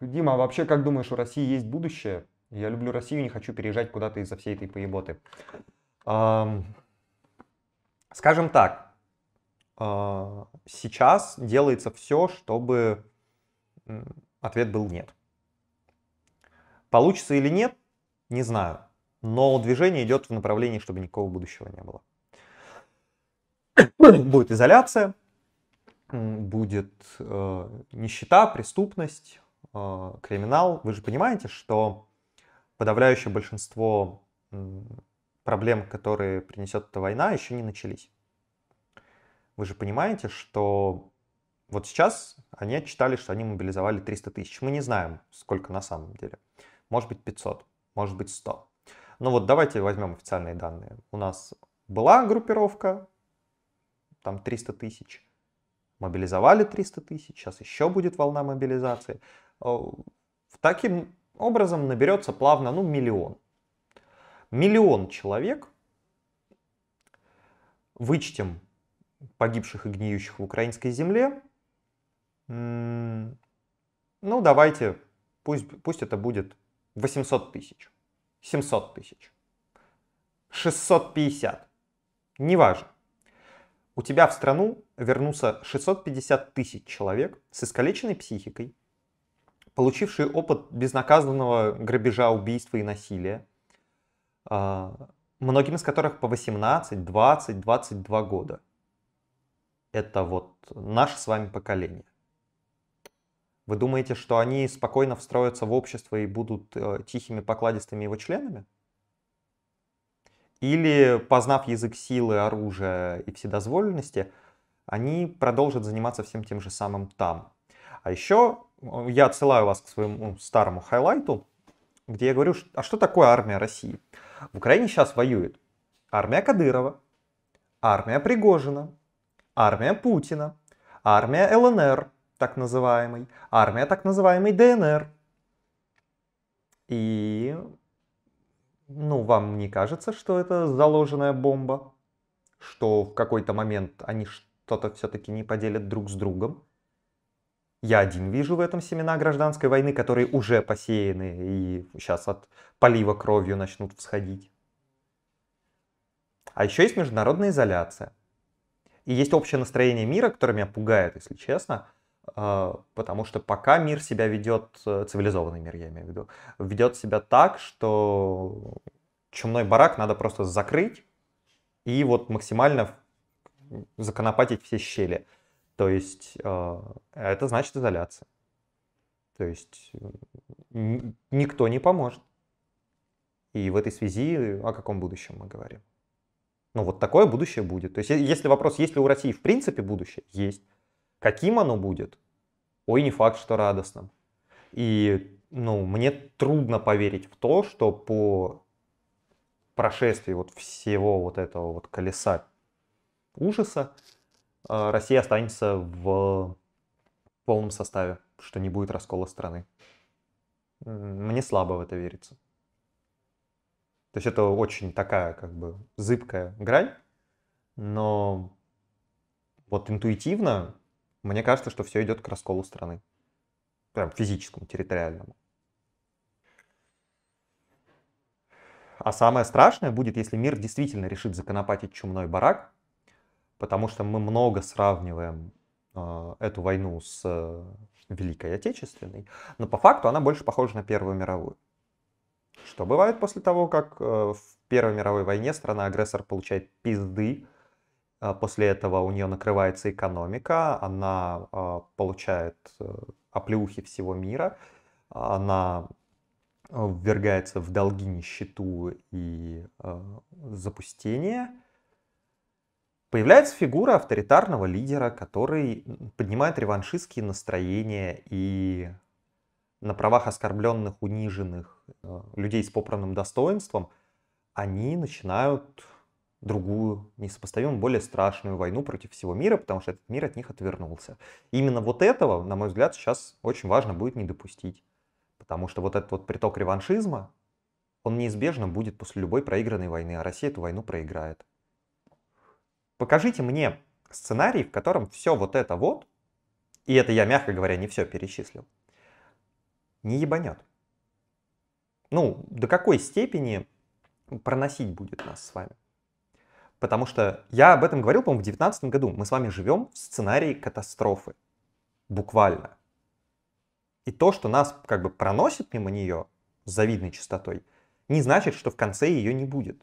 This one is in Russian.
Дима, а вообще, как думаешь, у России есть будущее? Я люблю Россию, не хочу переезжать куда-то из-за всей этой поеботы. Скажем так, а, сейчас делается все, чтобы ответ был нет. Получится или нет, не знаю. Но движение идет в направлении, чтобы никакого будущего не было. Будет изоляция, будет э, нищета, преступность, Э, криминал, вы же понимаете, что подавляющее большинство проблем, которые принесет эта война, еще не начались. Вы же понимаете, что вот сейчас они отчитали, что они мобилизовали 300 тысяч. Мы не знаем, сколько на самом деле. Может быть 500, может быть 100. Но ну вот давайте возьмем официальные данные. У нас была группировка, там 300 тысяч, мобилизовали 300 тысяч, сейчас еще будет волна мобилизации. Э, таким образом наберется плавно, ну, миллион. Миллион человек, вычтем погибших и гниющих в украинской земле, ну, давайте, пусть, пусть это будет 800 тысяч, 700 тысяч, 650, неважно. У тебя в страну вернутся 650 тысяч человек с искалеченной психикой, получившие опыт безнаказанного грабежа, убийства и насилия, а, многим из которых по 18, 20, 22 года. Это вот наше с вами поколение. Вы думаете, что они спокойно встроятся в общество и будут э, тихими, покладистыми его членами? Или, познав язык силы, оружия и вседозволенности, они продолжат заниматься всем тем же самым там, а еще э, я отсылаю вас к своему ну, старому хайлайту, где я говорю, а что такое армия России? В Украине сейчас воюет армия Кадырова, армия Пригожина, армия Путина, армия ЛНР, так называемой, армия так называемой ДНР. И, ну, вам не кажется, что это заложенная бомба? Что в какой-то момент они что-то все-таки не поделят друг с другом? Я один вижу в этом семена гражданской войны, которые уже посеяны и сейчас от полива кровью начнут всходить. А еще есть международная изоляция. И есть общее настроение мира, которое меня пугает, если честно, а, потому что пока мир себя ведет, э, цивилизованный мир, я имею в виду, ведет себя так, что чумной барак надо просто закрыть и вот максимально законопатить все щели. То есть а, это значит изоляция. То есть никто не поможет. И в этой связи о каком будущем мы говорим? Ну вот такое будущее будет. То есть если вопрос, есть ли у России в принципе будущее? Есть. Каким оно будет? Ой, не факт, что радостным. И ну, мне трудно поверить в то, что по прошествии вот всего вот этого вот колеса ужаса Э, Россия останется в полном составе, что не будет раскола страны. Мне слабо в это верится. То есть это очень такая как бы зыбкая грань, но вот интуитивно мне кажется, что все идет к расколу страны. Прям физическому, территориальному. А самое страшное будет, если мир действительно решит законопатить чумной барак, потому что мы много сравниваем а, эту войну с э, Великой Отечественной, но по факту она больше похожа на Первую мировую. Что бывает после того, как э, в Первой мировой войне страна-агрессор получает пизды, а после этого у нее накрывается экономика, она а, получает э, оплеухи всего мира, она ввергается в долги нищету и запустение – Появляется фигура авторитарного лидера, который поднимает реваншистские настроения и на правах оскорбленных, униженных э, людей с попранным достоинством, они начинают другую, несопоставимо более страшную войну против всего мира, потому что этот мир от них отвернулся. И именно вот этого, на мой взгляд, сейчас очень важно будет не допустить. Потому что вот этот вот приток реваншизма, он неизбежно будет после любой проигранной войны, а Россия эту войну проиграет. Покажите мне сценарий, в котором все вот это вот, и это я, мягко говоря, не все перечислил, не ебанет. Ну, до какой степени проносить будет нас с вами? Потому что я об этом говорил, по-моему, в 2019 году. Мы с вами живем в сценарии катастрофы. Буквально. И то, что нас как бы проносит мимо нее с завидной частотой, не значит, что в конце ее не будет.